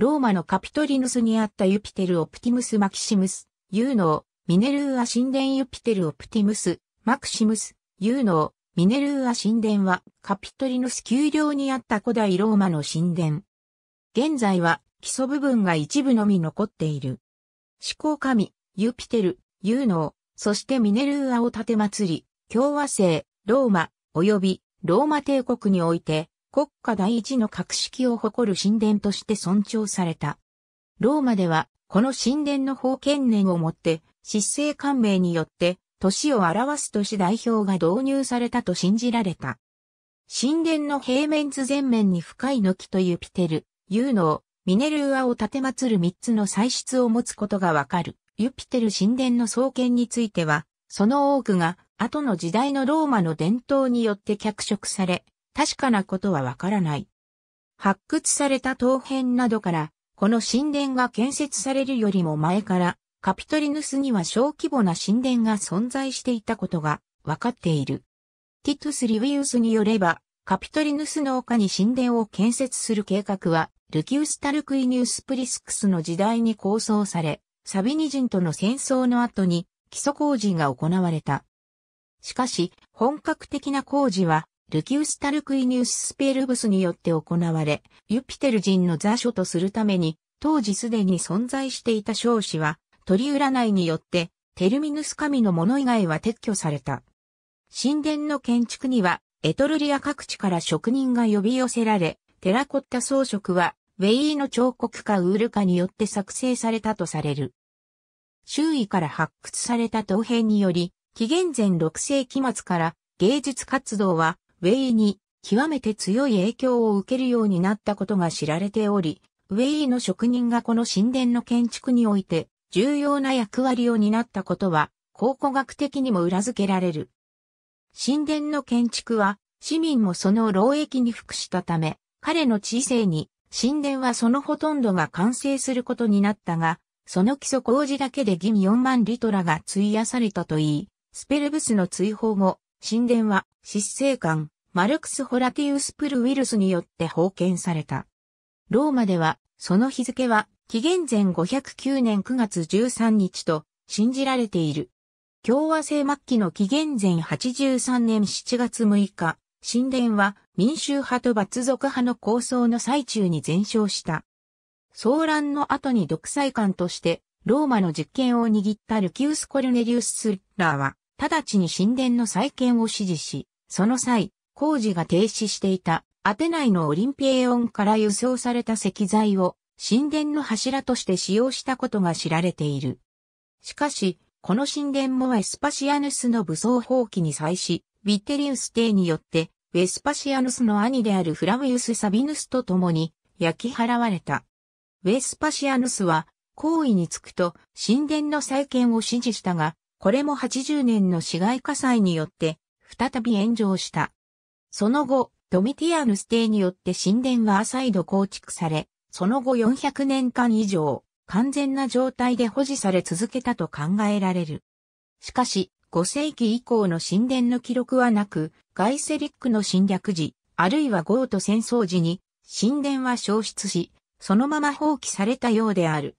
ローマのカピトリヌスにあったユピテル・オプティムス・マキシムス、ユーノー、ミネルーア神殿ユピテル・オプティムス、マクシムス、ユーノー、ミネルーア神殿はカピトリヌス丘陵にあった古代ローマの神殿。現在は基礎部分が一部のみ残っている。思考神、ユピテル、ユーノー、そしてミネルーアを建て祭り、共和制、ローマ、及びローマ帝国において国家第一の格式を誇る神殿として尊重された。ローマでは、この神殿の封建年をもって、失政官名によって、年を表す都市代表が導入されたと信じられた。神殿の平面図全面に深い軒というピテル、ユーノー、ミネルアを建て祭る三つの祭出を持つことがわかる。ユピテル神殿の創建については、その多くが後の時代のローマの伝統によって脚色され、確かなことはわからない。発掘された陶片などから、この神殿が建設されるよりも前から、カピトリヌスには小規模な神殿が存在していたことがわかっている。ティトゥス・リウィウスによれば、カピトリヌスの丘に神殿を建設する計画は、ルキウス・タルクイニウス・プリスクスの時代に構想され、サビニ人との戦争の後に基礎工事が行われた。しかし、本格的な工事はルキウス・タルクイニウス・スペルブスによって行われ、ユピテル人の座所とするために、当時すでに存在していた少子は、鳥占いによって、テルミヌス神のもの以外は撤去された。神殿の建築には、エトルリア各地から職人が呼び寄せられ、テラコッタ装飾は、ウェイの彫刻家ウールカによって作成されたとされる。周囲から発掘された陶片により、紀元前6世紀末から芸術活動はウェイに極めて強い影響を受けるようになったことが知られており、ウェイの職人がこの神殿の建築において重要な役割を担ったことは考古学的にも裏付けられる。神殿の建築は市民もその労役に服したため、彼の知性に神殿はそのほとんどが完成することになったが、その基礎工事だけで銀4万リトラが費やされたといい、スペルブスの追放後、神殿は失政官、マルクス・ホラティウス・プルウィルスによって封建された。ローマでは、その日付は、紀元前509年9月13日と信じられている。共和制末期の紀元前83年7月6日、神殿は民衆派と罰族派の抗争の最中に全焼した。騒乱の後に独裁官として、ローマの実権を握ったルキウス・コルネリウス・スッラーは、直ちに神殿の再建を指示し、その際、工事が停止していたアテナイのオリンピエオンから輸送された石材を神殿の柱として使用したことが知られている。しかし、この神殿もエスパシアヌスの武装放棄に際し、ビィテリウス帝によって、ウェスパシアヌスの兄であるフラウィウス・サビヌスと共に焼き払われた。ウェスパシアヌスは、行為につくと神殿の再建を指示したが、これも80年の市街火災によって、再び炎上した。その後、ドミティアヌス帝によって神殿は再度構築され、その後400年間以上、完全な状態で保持され続けたと考えられる。しかし、5世紀以降の神殿の記録はなく、ガイセリックの侵略時、あるいはゴート戦争時に、神殿は消失し、そのまま放棄されたようである。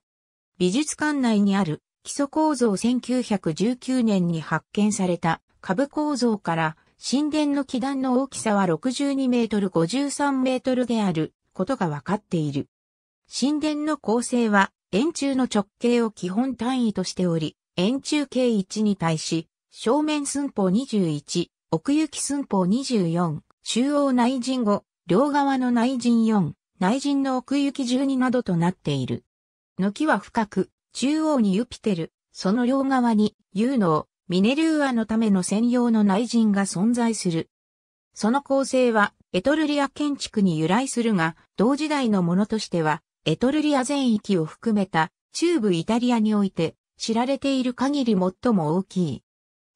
美術館内にある基礎構造1919年に発見された部構造から神殿の基壇の大きさは62メートル53メートルであることが分かっている。神殿の構成は円柱の直径を基本単位としており、円柱形。1に対し、正面寸法21、奥行き寸法24、中央内陣5、両側の内陣4、内陣の奥行き12などとなっている。軒は深く、中央にユピテル、その両側に、有能、ミネルーアのための専用の内陣が存在する。その構成はエトルリア建築に由来するが、同時代のものとしては、エトルリア全域を含めた中部イタリアにおいて知られている限り最も大きい。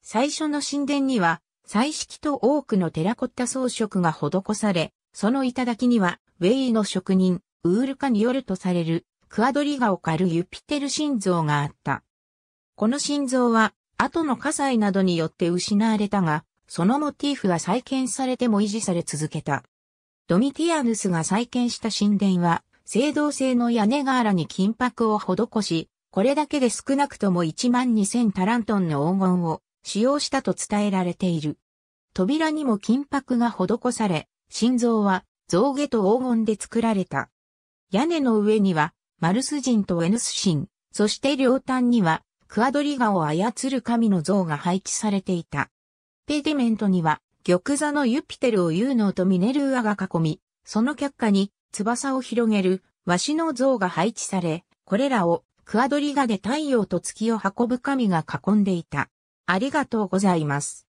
最初の神殿には、彩色と多くのテラコッタ装飾が施され、その頂には、ウェイの職人、ウールカによるとされる、クアドリガオカル・ユピテル心臓があった。この心臓は、後の火災などによって失われたが、そのモティーフは再建されても維持され続けた。ドミティアヌスが再建した神殿は、青銅製の屋根瓦に金箔を施し、これだけで少なくとも1万2000タラントンの黄金を使用したと伝えられている。扉にも金箔が施され、心臓は象牙と黄金で作られた。屋根の上には、マルス人とエヌス神、そして両端にはクアドリガを操る神の像が配置されていた。ペディメントには、玉座のユピテルをユーノーとミネルーアが囲み、その脚下に翼を広げるワシの像が配置され、これらをクアドリガで太陽と月を運ぶ神が囲んでいた。ありがとうございます。